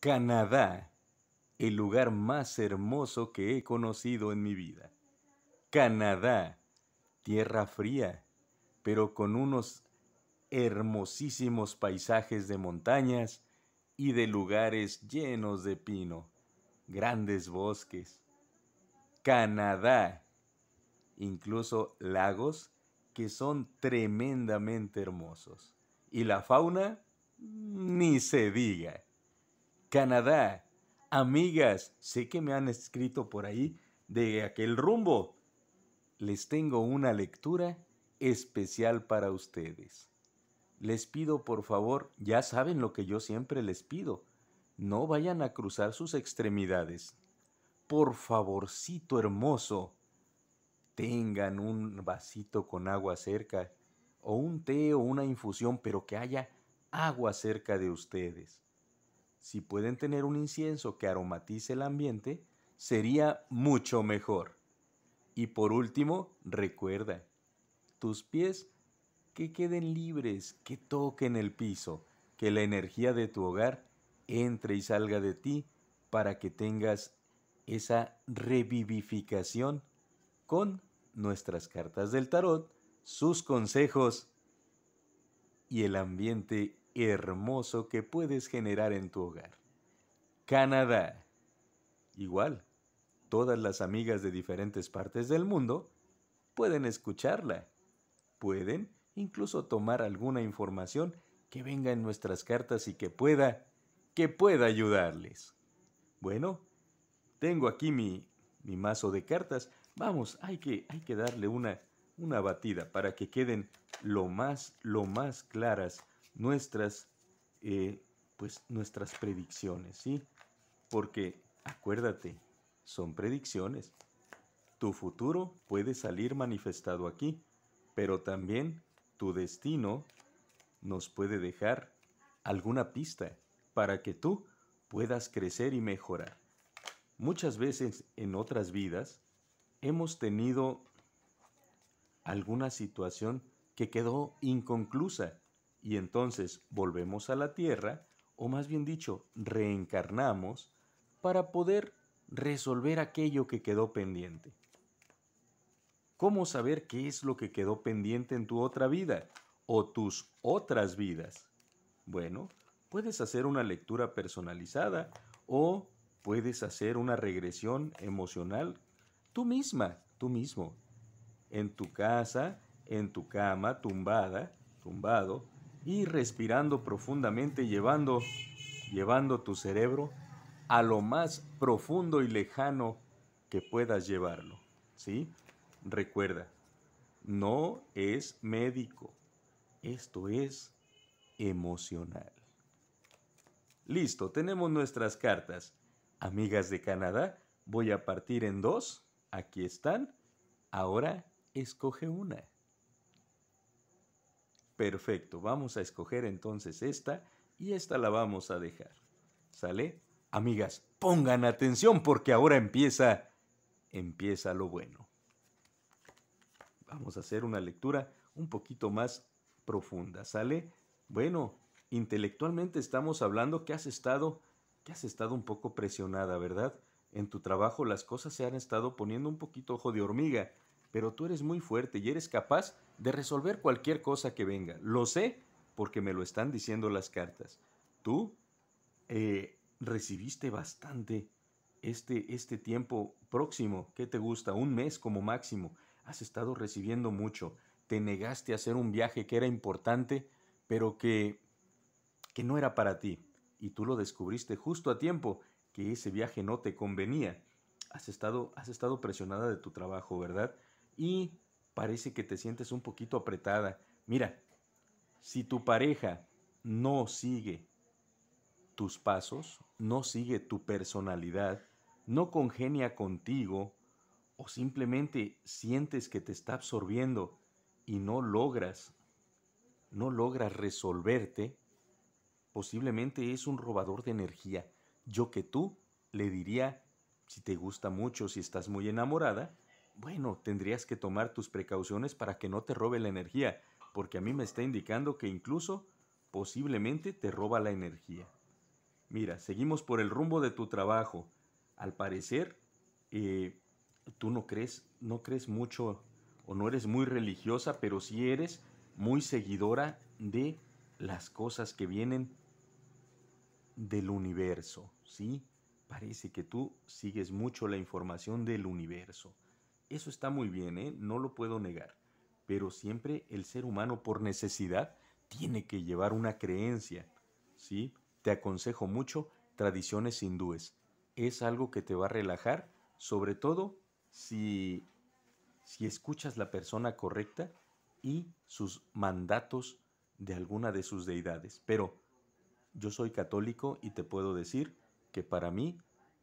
Canadá, el lugar más hermoso que he conocido en mi vida. Canadá, tierra fría, pero con unos hermosísimos paisajes de montañas y de lugares llenos de pino, grandes bosques. Canadá, incluso lagos que son tremendamente hermosos. Y la fauna, ni se diga. Canadá. Amigas, sé que me han escrito por ahí de aquel rumbo. Les tengo una lectura especial para ustedes. Les pido por favor, ya saben lo que yo siempre les pido, no vayan a cruzar sus extremidades. Por favorcito hermoso, tengan un vasito con agua cerca, o un té o una infusión, pero que haya agua cerca de ustedes si pueden tener un incienso que aromatice el ambiente, sería mucho mejor. Y por último, recuerda, tus pies que queden libres, que toquen el piso, que la energía de tu hogar entre y salga de ti para que tengas esa revivificación con nuestras cartas del tarot, sus consejos y el ambiente hermoso que puedes generar en tu hogar. Canadá. Igual, todas las amigas de diferentes partes del mundo pueden escucharla. Pueden incluso tomar alguna información que venga en nuestras cartas y que pueda, que pueda ayudarles. Bueno, tengo aquí mi, mazo de cartas. Vamos, hay que, hay que darle una, una batida para que queden lo más, lo más claras nuestras, eh, pues, nuestras predicciones, ¿sí? Porque acuérdate, son predicciones. Tu futuro puede salir manifestado aquí, pero también tu destino nos puede dejar alguna pista para que tú puedas crecer y mejorar. Muchas veces en otras vidas hemos tenido alguna situación que quedó inconclusa y entonces volvemos a la tierra, o más bien dicho, reencarnamos, para poder resolver aquello que quedó pendiente. ¿Cómo saber qué es lo que quedó pendiente en tu otra vida o tus otras vidas? Bueno, puedes hacer una lectura personalizada o puedes hacer una regresión emocional tú misma, tú mismo, en tu casa, en tu cama, tumbada, tumbado, y respirando profundamente, llevando, llevando tu cerebro a lo más profundo y lejano que puedas llevarlo. ¿Sí? Recuerda, no es médico, esto es emocional. Listo, tenemos nuestras cartas. Amigas de Canadá, voy a partir en dos. Aquí están. Ahora escoge una. Perfecto, vamos a escoger entonces esta y esta la vamos a dejar. ¿Sale? Amigas, pongan atención porque ahora empieza, empieza lo bueno. Vamos a hacer una lectura un poquito más profunda, ¿sale? Bueno, intelectualmente estamos hablando que has estado, que has estado un poco presionada, ¿verdad? En tu trabajo las cosas se han estado poniendo un poquito ojo de hormiga pero tú eres muy fuerte y eres capaz de resolver cualquier cosa que venga. Lo sé porque me lo están diciendo las cartas. Tú eh, recibiste bastante este, este tiempo próximo. ¿Qué te gusta? Un mes como máximo. Has estado recibiendo mucho. Te negaste a hacer un viaje que era importante, pero que, que no era para ti. Y tú lo descubriste justo a tiempo, que ese viaje no te convenía. Has estado, has estado presionada de tu trabajo, ¿verdad? y parece que te sientes un poquito apretada. Mira, si tu pareja no sigue tus pasos, no sigue tu personalidad, no congenia contigo o simplemente sientes que te está absorbiendo y no logras no logras resolverte, posiblemente es un robador de energía. Yo que tú le diría, si te gusta mucho, si estás muy enamorada, bueno, tendrías que tomar tus precauciones para que no te robe la energía, porque a mí me está indicando que incluso posiblemente te roba la energía. Mira, seguimos por el rumbo de tu trabajo. Al parecer, eh, tú no crees, no crees mucho o no eres muy religiosa, pero sí eres muy seguidora de las cosas que vienen del universo, ¿sí? Parece que tú sigues mucho la información del universo. Eso está muy bien, ¿eh? no lo puedo negar. Pero siempre el ser humano por necesidad tiene que llevar una creencia. ¿sí? Te aconsejo mucho tradiciones hindúes. Es algo que te va a relajar, sobre todo si escuchas la persona correcta y sus mandatos de alguna de sus deidades. Pero yo soy católico y te puedo decir que para mí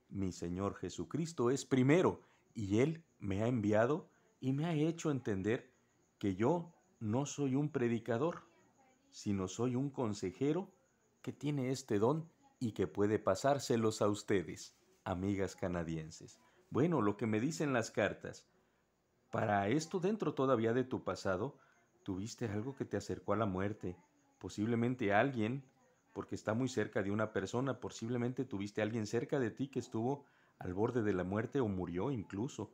mi Señor Jesucristo es primero y Él me ha enviado y me ha hecho entender que yo no soy un predicador, sino soy un consejero que tiene este don y que puede pasárselos a ustedes, amigas canadienses. Bueno, lo que me dicen las cartas. Para esto dentro todavía de tu pasado, tuviste algo que te acercó a la muerte, posiblemente alguien, porque está muy cerca de una persona, posiblemente tuviste alguien cerca de ti que estuvo al borde de la muerte o murió incluso,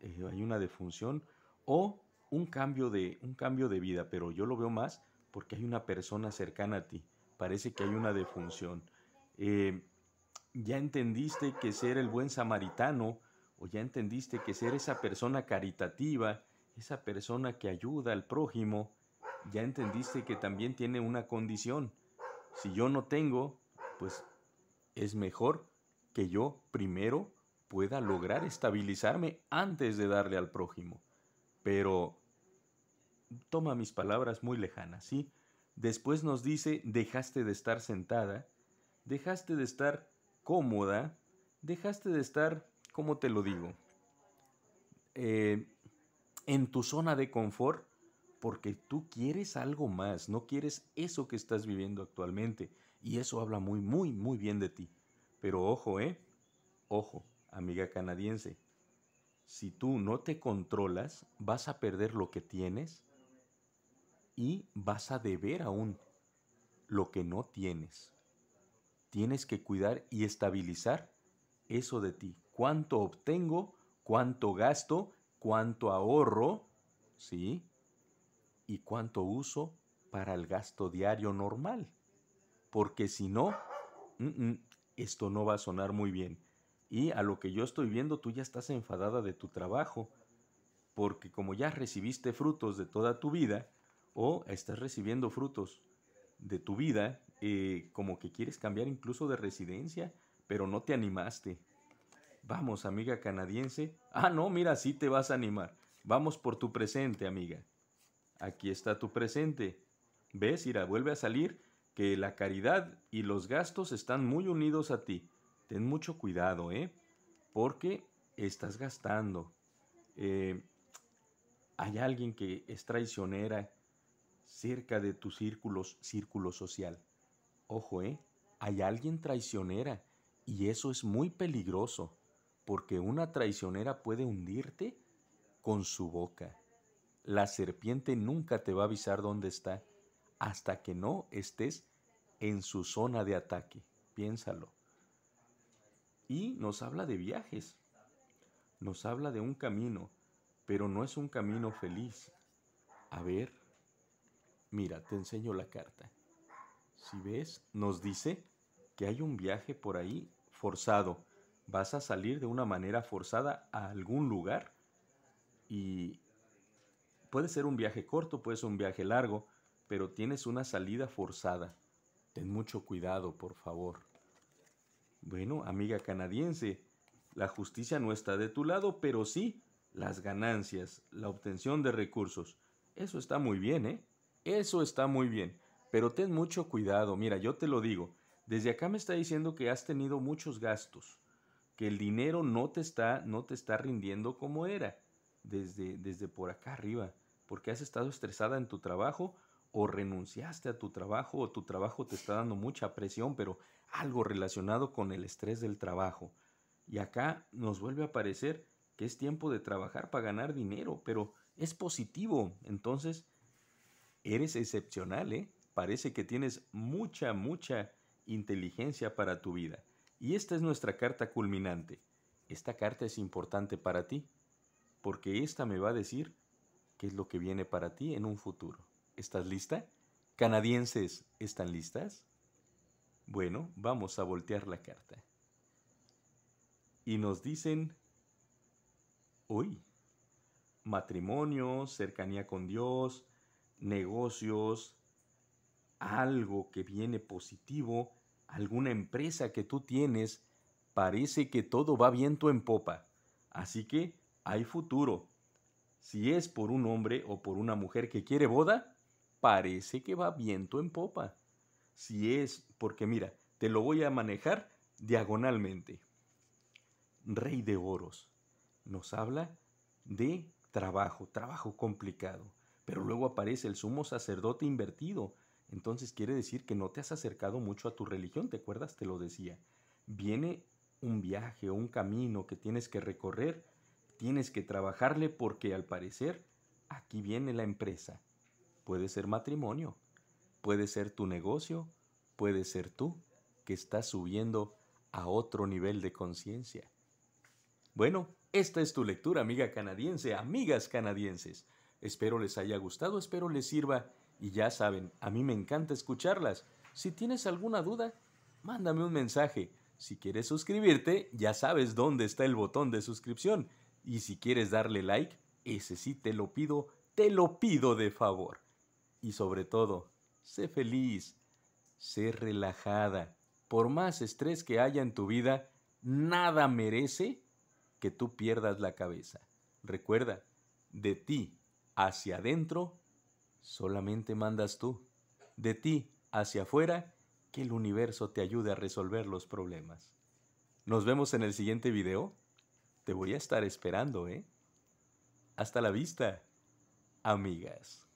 eh, hay una defunción, o un cambio, de, un cambio de vida, pero yo lo veo más porque hay una persona cercana a ti, parece que hay una defunción. Eh, ya entendiste que ser el buen samaritano, o ya entendiste que ser esa persona caritativa, esa persona que ayuda al prójimo, ya entendiste que también tiene una condición. Si yo no tengo, pues es mejor yo, primero, pueda lograr estabilizarme antes de darle al prójimo. Pero toma mis palabras muy lejanas, ¿sí? Después nos dice, dejaste de estar sentada, dejaste de estar cómoda, dejaste de estar, ¿cómo te lo digo? Eh, en tu zona de confort porque tú quieres algo más, no quieres eso que estás viviendo actualmente. Y eso habla muy, muy, muy bien de ti. Pero ojo, ¿eh? Ojo, amiga canadiense. Si tú no te controlas, vas a perder lo que tienes y vas a deber aún lo que no tienes. Tienes que cuidar y estabilizar eso de ti. ¿Cuánto obtengo? ¿Cuánto gasto? ¿Cuánto ahorro? ¿Sí? ¿Y cuánto uso para el gasto diario normal? Porque si no, mm, mm, esto no va a sonar muy bien. Y a lo que yo estoy viendo, tú ya estás enfadada de tu trabajo, porque como ya recibiste frutos de toda tu vida, o estás recibiendo frutos de tu vida, eh, como que quieres cambiar incluso de residencia, pero no te animaste. Vamos, amiga canadiense. Ah, no, mira, sí te vas a animar. Vamos por tu presente, amiga. Aquí está tu presente. ¿Ves? Ira, vuelve a salir que la caridad y los gastos están muy unidos a ti. Ten mucho cuidado, ¿eh? Porque estás gastando. Eh, hay alguien que es traicionera cerca de tu círculos, círculo social. Ojo, ¿eh? Hay alguien traicionera y eso es muy peligroso porque una traicionera puede hundirte con su boca. La serpiente nunca te va a avisar dónde está hasta que no estés en su zona de ataque. Piénsalo. Y nos habla de viajes. Nos habla de un camino, pero no es un camino feliz. A ver, mira, te enseño la carta. Si ves, nos dice que hay un viaje por ahí forzado. Vas a salir de una manera forzada a algún lugar y puede ser un viaje corto, puede ser un viaje largo, pero tienes una salida forzada. Ten mucho cuidado, por favor. Bueno, amiga canadiense, la justicia no está de tu lado, pero sí las ganancias, la obtención de recursos. Eso está muy bien, ¿eh? Eso está muy bien. Pero ten mucho cuidado, mira, yo te lo digo. Desde acá me está diciendo que has tenido muchos gastos, que el dinero no te está, no te está rindiendo como era, desde, desde por acá arriba, porque has estado estresada en tu trabajo o renunciaste a tu trabajo o tu trabajo te está dando mucha presión, pero algo relacionado con el estrés del trabajo. Y acá nos vuelve a parecer que es tiempo de trabajar para ganar dinero, pero es positivo. Entonces, eres excepcional, ¿eh? Parece que tienes mucha, mucha inteligencia para tu vida. Y esta es nuestra carta culminante. Esta carta es importante para ti, porque esta me va a decir qué es lo que viene para ti en un futuro. ¿Estás lista? Canadienses, ¿están listas? Bueno, vamos a voltear la carta. Y nos dicen, hoy, matrimonio, cercanía con Dios, negocios, algo que viene positivo, alguna empresa que tú tienes, parece que todo va viento en popa. Así que hay futuro. Si es por un hombre o por una mujer que quiere boda, parece que va viento en popa. Si es, porque mira, te lo voy a manejar diagonalmente. Rey de oros nos habla de trabajo, trabajo complicado, pero luego aparece el sumo sacerdote invertido. Entonces quiere decir que no te has acercado mucho a tu religión, ¿te acuerdas? Te lo decía. Viene un viaje o un camino que tienes que recorrer, tienes que trabajarle porque al parecer aquí viene la empresa, puede ser matrimonio, puede ser tu negocio, puede ser tú que estás subiendo a otro nivel de conciencia. Bueno, esta es tu lectura, amiga canadiense, amigas canadienses. Espero les haya gustado, espero les sirva y ya saben, a mí me encanta escucharlas. Si tienes alguna duda, mándame un mensaje. Si quieres suscribirte, ya sabes dónde está el botón de suscripción. Y si quieres darle like, ese sí te lo pido, te lo pido de favor y sobre todo, sé feliz, sé relajada. Por más estrés que haya en tu vida, nada merece que tú pierdas la cabeza. Recuerda, de ti hacia adentro solamente mandas tú. De ti hacia afuera, que el universo te ayude a resolver los problemas. Nos vemos en el siguiente video. Te voy a estar esperando, ¿eh? Hasta la vista, amigas.